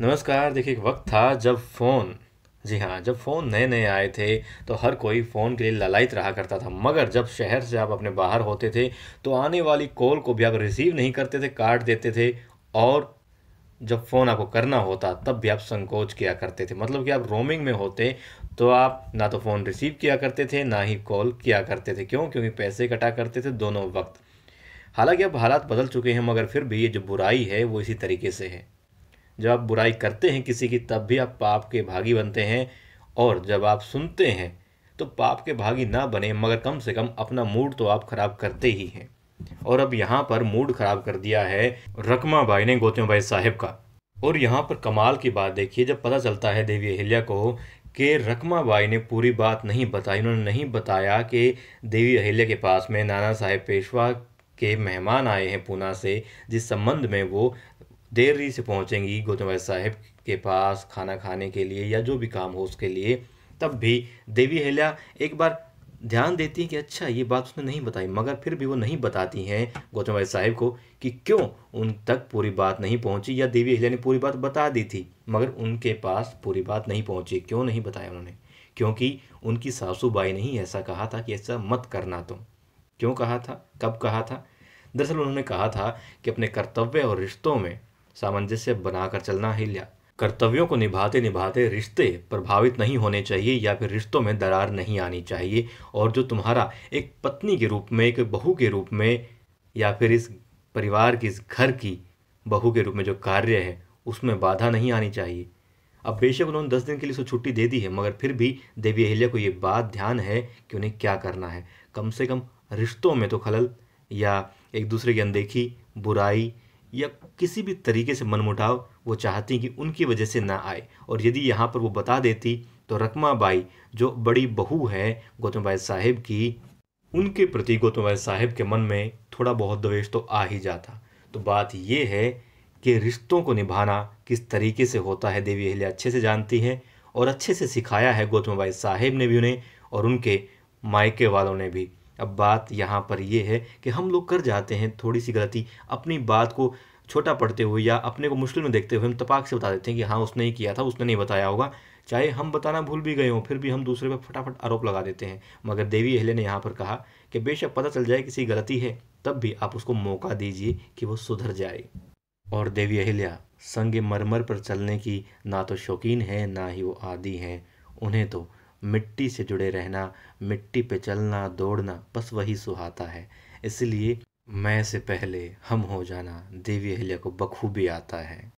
नमस्कार देखिए एक वक्त था जब फ़ोन जी हाँ जब फ़ोन नए नए आए थे तो हर कोई फ़ोन के लिए ललायत रहा करता था मगर जब शहर से आप अपने बाहर होते थे तो आने वाली कॉल को भी आप रिसीव नहीं करते थे काट देते थे और जब फ़ोन आपको करना होता तब भी आप संकोच किया करते थे मतलब कि आप रोमिंग में होते तो आप ना तो फ़ोन रिसीव किया करते थे ना ही कॉल किया करते थे क्यों क्योंकि पैसे कटा करते थे दोनों वक्त हालांकि अब हालात बदल चुके हैं मगर फिर भी ये जो बुराई है वो इसी तरीके से है जब आप बुराई करते हैं किसी की तब भी आप पाप के भागी बनते हैं और जब आप सुनते हैं तो पाप के भागी ना बने मगर कम से कम अपना मूड तो आप खराब करते ही हैं और अब यहाँ पर मूड खराब कर दिया है रकमा भाई ने गौतम भाई साहेब का और यहाँ पर कमाल की बात देखिए जब पता चलता है देवी अहिल्या को कि रकमा बाई ने पूरी बात नहीं बताई उन्होंने नहीं बताया कि देवी अहिल्या के पास में नाना साहेब पेशवा के मेहमान आए हैं पूना से जिस संबंध में वो देरी से पहुँचेंगी गौतम साहेब के पास खाना खाने के लिए या जो भी काम हो उसके लिए तब भी देवी हेल्या एक बार ध्यान देती हैं कि अच्छा ये बात उसने नहीं बताई मगर फिर भी वो नहीं बताती हैं गौतम साहेब को कि क्यों उन तक पूरी बात नहीं पहुंची या देवी हिलिया ने पूरी बात बता दी थी मगर उनके पास पूरी बात नहीं पहुंची क्यों नहीं बताया उन्होंने क्योंकि उनकी सासूबाई ने ही ऐसा कहा था कि ऐसा मत करना तुम क्यों कहा था कब कहा था दरअसल उन्होंने कहा था कि अपने कर्तव्य और रिश्तों में सामंजस्य बनाकर चलना ही लिया कर्तव्यों को निभाते निभाते रिश्ते प्रभावित नहीं होने चाहिए या फिर रिश्तों में दरार नहीं आनी चाहिए और जो तुम्हारा एक पत्नी के रूप में एक बहू के रूप में या फिर इस परिवार की इस घर की बहू के रूप में जो कार्य है उसमें बाधा नहीं आनी चाहिए अब बेशक उन्होंने दस दिन के लिए उसको छुट्टी दे दी है मगर फिर भी देवी अहिल्या को ये बात ध्यान है कि उन्हें क्या करना है कम से कम रिश्तों में तो खलल या एक दूसरे की अनदेखी बुराई या किसी भी तरीके से मनमुटाव वो चाहती कि उनकी वजह से ना आए और यदि यहाँ पर वो बता देती तो रकमा बाई जो बड़ी बहू है गौतम बाई साहेब की उनके प्रति गौतम बाई साहेब के मन में थोड़ा बहुत द्वेष तो आ ही जाता तो बात ये है कि रिश्तों को निभाना किस तरीके से होता है देवी अहिल्या अच्छे से जानती हैं और अच्छे से सिखाया है गौतम बाई साहेब ने भी उन्हें और उनके मायके वालों ने भी अब बात यहाँ पर यह है कि हम लोग कर जाते हैं थोड़ी सी गलती अपनी बात को छोटा पढ़ते हुए या अपने को मुश्किल में देखते हुए हम तपाक से बता देते हैं कि हाँ उसने ही किया था उसने नहीं बताया होगा चाहे हम बताना भूल भी गए हों फिर भी हम दूसरे पर फटाफट आरोप लगा देते हैं मगर देवी अहले ने यहाँ पर कहा कि बेशक पता चल जाए किसी गलती है तब भी आप उसको मौका दीजिए कि वो सुधर जाए और देवी अहिल्या संग मरमर पर चलने की ना तो शौकीन है ना ही वो आदि हैं उन्हें तो मिट्टी से जुड़े रहना मिट्टी पे चलना दौड़ना बस वही सुहाता है इसलिए मैं से पहले हम हो जाना देवी अहिल्या को बखूबी आता है